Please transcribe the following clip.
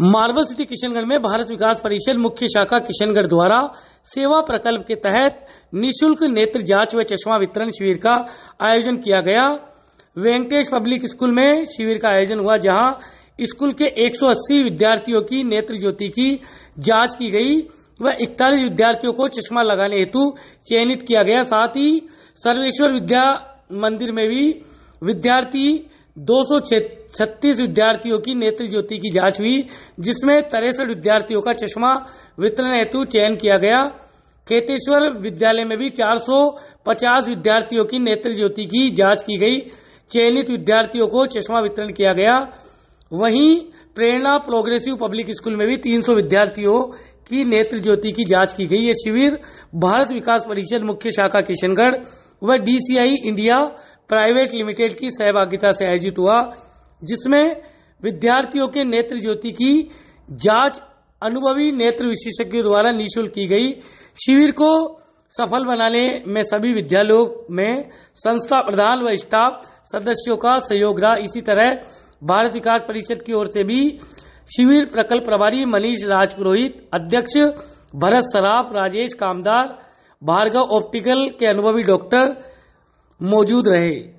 marble city Kishangarh में भारत विकास परिषद मुख्य शाखा किशनगढ़ द्वारा सेवा प्रकल्प के तहत निशुल्क नेत्र जांच व चश्मा वितरण शिविर का आयोजन किया गया वेंकटेश पब्लिक स्कूल में शिविर का आयोजन हुआ जहां स्कूल के 180 विद्यार्थियों की नेत्र ज्योति की जांच की गई व इकतालीस विद्यार्थियों को चश्मा लगाने हेतु चयनित किया गया साथ ही सर्वेश्वर विद्या मंदिर में भी विद्यार्थी दो विद्यार्थियों की नेत्र ज्योति की जांच हुई जिसमें तिरसठ विद्यार्थियों का चश्मा वितरण हेतु चयन किया गया केतेश्वर विद्यालय में भी 450 विद्यार्थियों की नेत्र ज्योति की जांच की गई चयनित विद्यार्थियों को चश्मा वितरण किया गया वहीं प्रेरणा प्रोग्रेसिव पब्लिक स्कूल में भी 300 विद्यार्थियों की नेत्र ज्योति की जांच की गई ये शिविर भारत विकास परिषद मुख्य शाखा किशनगढ़ व डीसीआई इंडिया प्राइवेट लिमिटेड की सहभागिता से आयोजित हुआ जिसमें विद्यार्थियों के नेत्र ज्योति की जांच अनुभवी नेत्र विशेषज्ञों द्वारा निःशुल्क की गई शिविर को सफल बनाने में सभी विद्यालयों में संस्था प्रधान व स्टाफ सदस्यों का सहयोग रहा इसी तरह भारत विकास परिषद की ओर से भी शिविर प्रकल्प प्रभारी मनीष राजपुरोहित अध्यक्ष भरत सराफ राजेश कामदार भार्गव ऑप्टिकल के अनुभवी डॉक्टर मौजूद रहे